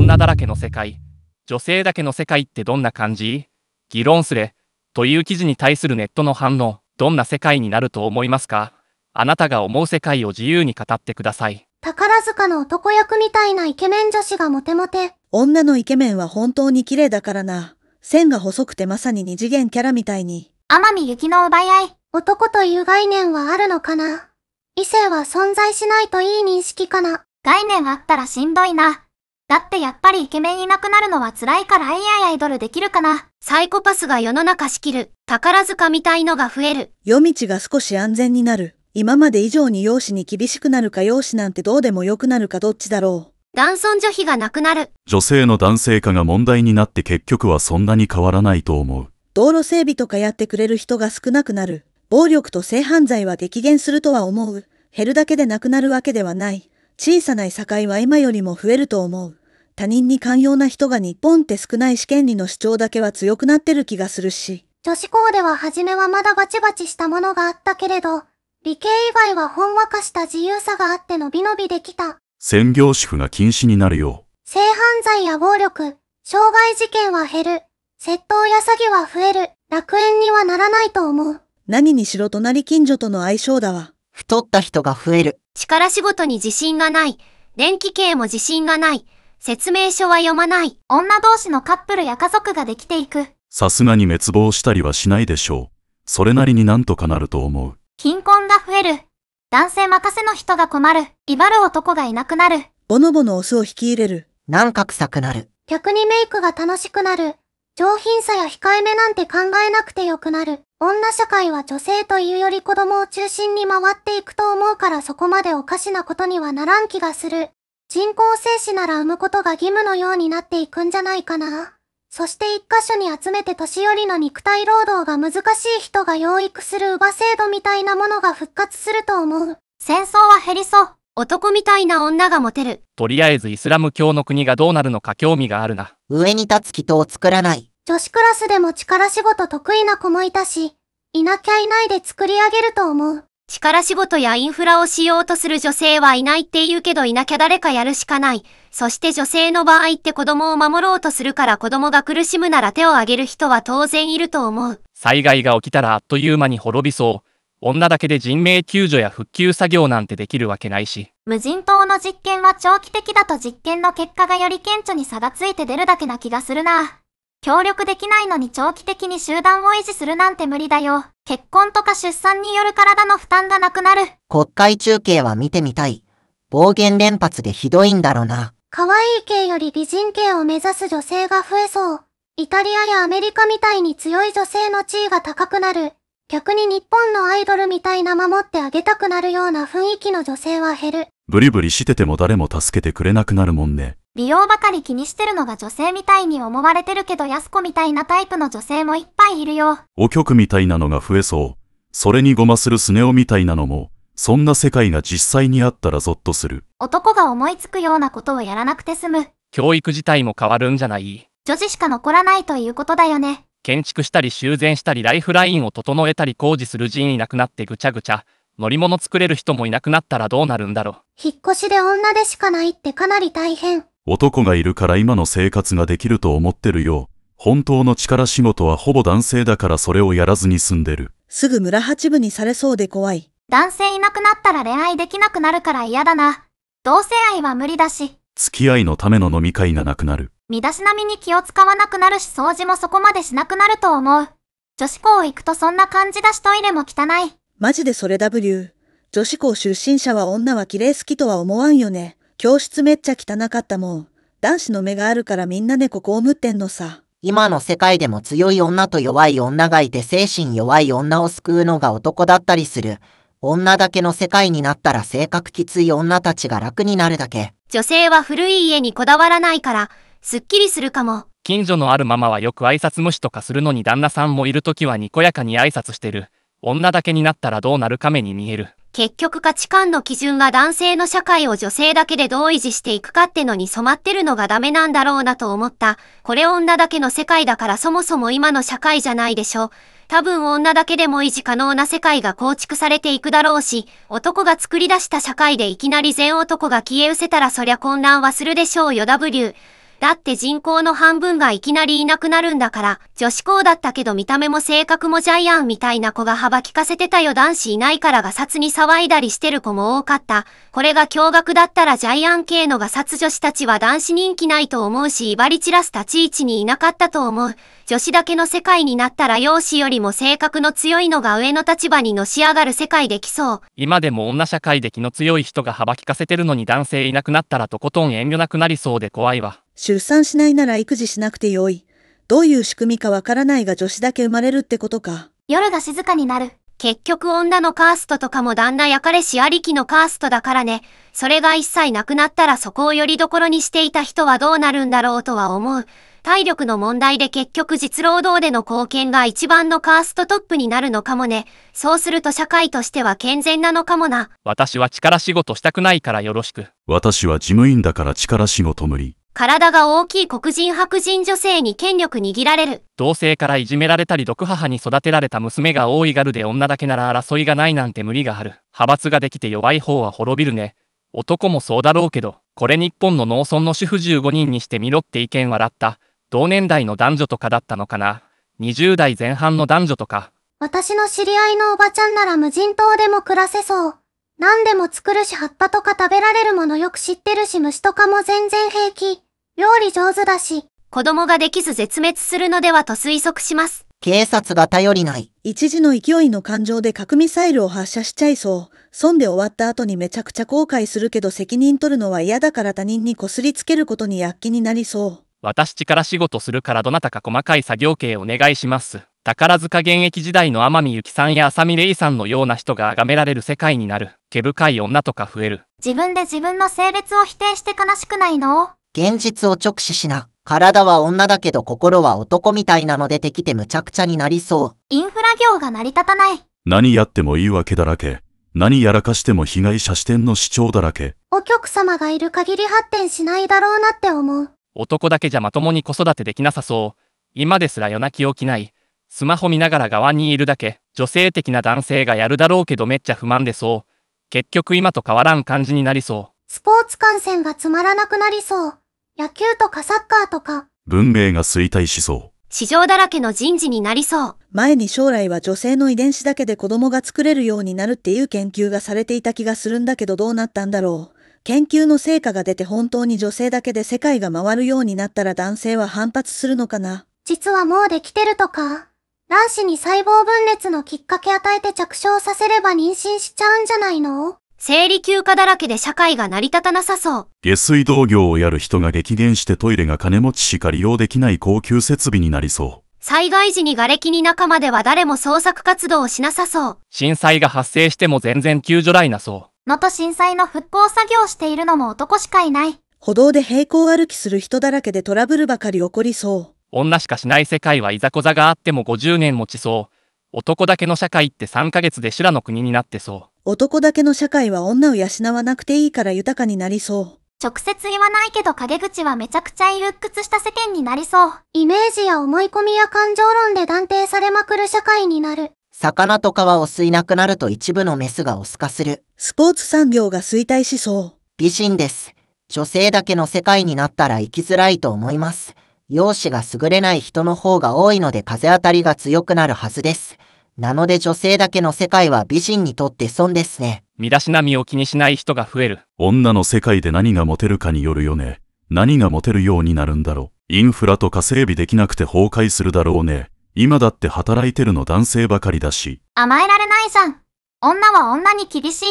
女だらけの世界、女性だけの世界ってどんな感じ議論すれ、という記事に対するネットの反応、どんな世界になると思いますかあなたが思う世界を自由に語ってください。宝塚の男役みたいなイケメン女子がモテモテ。女のイケメンは本当に綺麗だからな。線が細くてまさに二次元キャラみたいに。天海雪の奪い合い。男という概念はあるのかな異性は存在しないといい認識かな概念あったらしんどいな。だってやっぱりイケメンいなくなるのは辛いからアやアイイドルできるかな。サイコパスが世の中仕切る。宝塚みたいのが増える。夜道が少し安全になる。今まで以上に容姿に厳しくなるか容姿なんてどうでもよくなるかどっちだろう。男尊女卑がなくなる。女性の男性化が問題になって結局はそんなに変わらないと思う。道路整備とかやってくれる人が少なくなる。暴力と性犯罪は激減するとは思う。減るだけでなくなるわけではない。小さないさは今よりも増えると思う。他人に寛容な人が日本って少ないし権利の主張だけは強くなってる気がするし。女子校では初めはまだバチバチしたものがあったけれど、理系以外はほんわかした自由さがあって伸び伸びできた。専業主婦が禁止になるよう。性犯罪や暴力、傷害事件は減る。窃盗や詐欺は増える。楽園にはならないと思う。何にしろ隣近所との相性だわ。太った人が増える。力仕事に自信がない。電気系も自信がない。説明書は読まない。女同士のカップルや家族ができていく。さすがに滅亡したりはしないでしょう。それなりになんとかなると思う。貧困が増える。男性任せの人が困る。威張る男がいなくなる。ボノボのオスを引き入れる。なんか臭くなる。逆にメイクが楽しくなる。上品さや控えめなんて考えなくてよくなる。女社会は女性というより子供を中心に回っていくと思うからそこまでおかしなことにはならん気がする。人工精子なら産むことが義務のようになっていくんじゃないかな。そして一箇所に集めて年寄りの肉体労働が難しい人が養育する乳母制度みたいなものが復活すると思う。戦争は減りそう。男みたいな女がモテる。とりあえずイスラム教の国がどうなるのか興味があるな。上に立つ人を作らない。女子クラスでも力仕事得意な子もいたし、いなきゃいないで作り上げると思う。力仕事やインフラをしようとする女性はいないって言うけどいなきゃ誰かやるしかない。そして女性の場合って子供を守ろうとするから子供が苦しむなら手を挙げる人は当然いると思う。災害が起きたらあっという間に滅びそう。女だけで人命救助や復旧作業なんてできるわけないし。無人島の実験は長期的だと実験の結果がより顕著に差がついて出るだけな気がするな。協力できないのに長期的に集団を維持するなんて無理だよ。結婚とか出産による体の負担がなくなる。国会中継は見てみたい。暴言連発でひどいんだろうな。可愛い系より美人系を目指す女性が増えそう。イタリアやアメリカみたいに強い女性の地位が高くなる。逆に日本のアイドルみたいな守ってあげたくなるような雰囲気の女性は減る。ブリブリしてても誰も助けてくれなくなるもんね。美容ばかり気にしてるのが女性みたいに思われてるけど安子みたいなタイプの女性もいっぱいいるよ。お曲みたいなのが増えそう。それにごまするスネ夫みたいなのも、そんな世界が実際にあったらゾッとする。男が思いつくようなことをやらなくて済む。教育自体も変わるんじゃない女児しか残らないということだよね。建築したり修繕したりライフラインを整えたり工事する人いなくなってぐちゃぐちゃ。乗り物作れる人もいなくなったらどうなるんだろう。引っ越しで女でしかないってかなり大変。男がいるから今の生活ができると思ってるよ。本当の力仕事はほぼ男性だからそれをやらずに済んでる。すぐ村八部にされそうで怖い。男性いなくなったら恋愛できなくなるから嫌だな。同性愛は無理だし。付き合いのための飲み会がなくなる。身だしなみに気を使わなくなるし掃除もそこまでしなくなると思う。女子校行くとそんな感じだしトイレも汚い。マジでそれ W。女子校出身者は女は綺麗好きとは思わんよね。教室めっちゃ汚かったもん。男子の目があるからみんなでここをむってんのさ。今の世界でも強い女と弱い女がいて精神弱い女を救うのが男だったりする。女だけの世界になったら性格きつい女たちが楽になるだけ。女性は古い家にこだわらないから、すっきりするかも。近所のあるママはよく挨拶無視とかするのに旦那さんもいるときはにこやかに挨拶してる。女だけになったらどうなるかめに見える。結局価値観の基準が男性の社会を女性だけでどう維持していくかってのに染まってるのがダメなんだろうなと思った。これ女だけの世界だからそもそも今の社会じゃないでしょ。多分女だけでも維持可能な世界が構築されていくだろうし、男が作り出した社会でいきなり全男が消え失せたらそりゃ混乱はするでしょうよ W。だって人口の半分がいきなりいなくなるんだから、女子校だったけど見た目も性格もジャイアンみたいな子が幅利かせてたよ男子いないからが殺に騒いだりしてる子も多かった。これが驚愕だったらジャイアン系のが殺女子たちは男子人気ないと思うし、威張り散らす立ち位置にいなかったと思う。女子だけの世界になったら容姿よりも性格の強いのが上の立場にのし上がる世界できそう。今でも女社会で気の強い人が幅利かせてるのに男性いなくなったらとことん遠慮なくなりそうで怖いわ。出産しないなら育児しなくてよい。どういう仕組みかわからないが女子だけ生まれるってことか。夜が静かになる。結局女のカーストとかも旦那や彼氏ありきのカーストだからね。それが一切なくなったらそこをよりどころにしていた人はどうなるんだろうとは思う。体力の問題で結局実労働での貢献が一番のカーストトップになるのかもね。そうすると社会としては健全なのかもな。私は力仕事したくないからよろしく。私は事務員だから力仕事無理。体が大きい黒人白人女性に権力握られる。同性からいじめられたり毒母に育てられた娘が多いがるで女だけなら争いがないなんて無理がある。派閥ができて弱い方は滅びるね。男もそうだろうけど、これ日本の農村の主婦15人にしてみろって意見はだった。同年代の男女とかだったのかな。20代前半の男女とか。私の知り合いのおばちゃんなら無人島でも暮らせそう。何でも作るし葉っぱとか食べられるものよく知ってるし虫とかも全然平気。料理上手だし、子供ができず絶滅するのではと推測します。警察が頼りない。一時の勢いの感情で核ミサイルを発射しちゃいそう。損で終わった後にめちゃくちゃ後悔するけど責任取るのは嫌だから他人にこすりつけることに躍起になりそう。私力仕事するからどなたか細かい作業系お願いします。宝塚現役時代の天海祐希さんや浅見玲さんのような人が崇められる世界になる。毛深い女とか増える。自分で自分の性別を否定して悲しくないの現実を直視しな。体は女だけど心は男みたいなのでてきてむちゃくちゃになりそう。インフラ業が成り立たない。何やっても言い訳だらけ。何やらかしても被害者視点の主張だらけ。お客様がいる限り発展しないだろうなって思う。男だけじゃまともに子育てできなさそう。今ですら夜泣き起きない。スマホ見ながら側にいるだけ。女性的な男性がやるだろうけどめっちゃ不満でそう。結局今と変わらん感じになりそう。スポーツ観戦がつまらなくなりそう。野球とかサッカーとか。文明が衰退しそう。市場だらけの人事になりそう。前に将来は女性の遺伝子だけで子供が作れるようになるっていう研究がされていた気がするんだけどどうなったんだろう。研究の成果が出て本当に女性だけで世界が回るようになったら男性は反発するのかな。実はもうできてるとか。卵子に細胞分裂のきっかけ与えて着床させれば妊娠しちゃうんじゃないの生理休暇だらけで社会が成り立たなさそう。下水道業をやる人が激減してトイレが金持ちしか利用できない高級設備になりそう。災害時に瓦礫に中までは誰も捜索活動をしなさそう。震災が発生しても全然救助ラインなそう。能登震災の復興作業しているのも男しかいない。歩道で平行歩きする人だらけでトラブルばかり起こりそう。女しかしない世界はいざこざがあっても50年持ちそう。男だけの社会って3ヶ月で修羅の国になってそう。男だけの社会は女を養わなくていいから豊かになりそう。直接言わないけど陰口はめちゃくちゃ鬱屈した世間になりそう。イメージや思い込みや感情論で断定されまくる社会になる。魚とかはお吸いなくなると一部のメスがオス化する。スポーツ産業が衰退しそう。美人です。女性だけの世界になったら生きづらいと思います。容姿が優れない人の方が多いので風当たりが強くなるはずです。なので女性だけの世界は美人にとって損ですね。身だしなみを気にしない人が増える。女の世界で何がモテるかによるよね。何がモテるようになるんだろう。インフラとか整備できなくて崩壊するだろうね。今だって働いてるの男性ばかりだし。甘えられないじゃん。女は女に厳しい。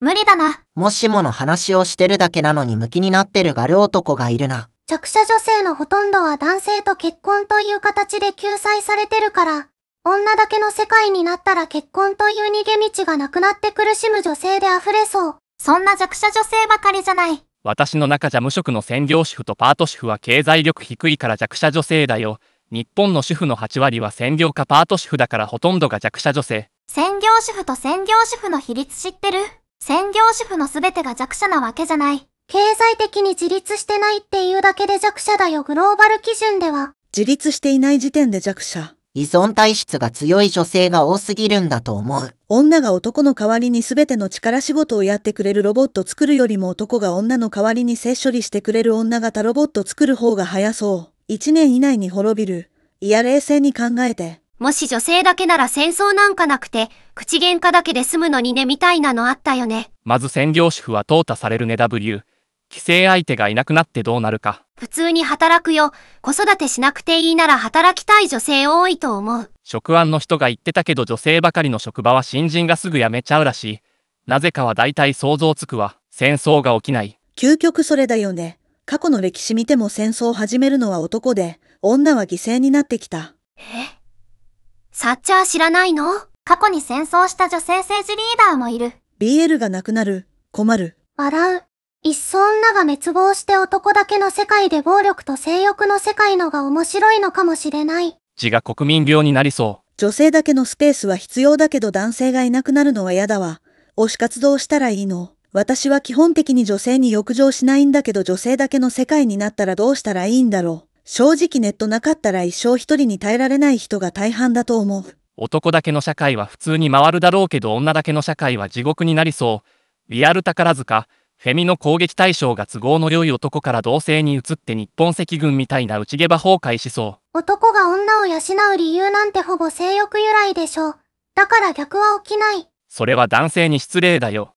無理だな。もしもの話をしてるだけなのに無気になってるガル男がいるな。弱者女性のほとんどは男性と結婚という形で救済されてるから、女だけの世界になったら結婚という逃げ道がなくなって苦しむ女性で溢れそう。そんな弱者女性ばかりじゃない。私の中じゃ無職の専業主婦とパート主婦は経済力低いから弱者女性だよ。日本の主婦の8割は専業かパート主婦だからほとんどが弱者女性。専業主婦と専業主婦の比率知ってる専業主婦の全てが弱者なわけじゃない。経済的に自立してないっていうだけで弱者だよグローバル基準では。自立していない時点で弱者。依存体質が強い女性が多すぎるんだと思う。女が男の代わりに全ての力仕事をやってくれるロボット作るよりも男が女の代わりに性処理してくれる女型ロボット作る方が早そう。1年以内に滅びる。いや冷静に考えて。もし女性だけなら戦争なんかなくて、口喧嘩だけで済むのにねみたいなのあったよね。まず専業主婦は淘汰されるね W。帰省相手がいなくなってどうなるか。普通に働くよ。子育てしなくていいなら働きたい女性多いと思う。職案の人が言ってたけど女性ばかりの職場は新人がすぐ辞めちゃうらしい。なぜかは大体想像つくわ。戦争が起きない。究極それだよね。過去の歴史見ても戦争を始めるのは男で、女は犠牲になってきた。えサッチャー知らないの過去に戦争した女性政治リーダーもいる。BL がなくなる。困る。笑う。一層女が滅亡して男だけの世界で暴力と性欲の世界のが面白いのかもしれない。自が国民病になりそう。女性だけのスペースは必要だけど男性がいなくなるのは嫌だわ。推し活動したらいいの。私は基本的に女性に欲情しないんだけど女性だけの世界になったらどうしたらいいんだろう。正直ネットなかったら一生一人に耐えられない人が大半だと思う。男だけの社会は普通に回るだろうけど女だけの社会は地獄になりそう。リアル宝塚。フェミの攻撃対象が都合の良い男から同性に移って日本赤軍みたいな内毛場崩壊しそう。男が女を養う理由なんてほぼ性欲由来でしょう。だから逆は起きない。それは男性に失礼だよ。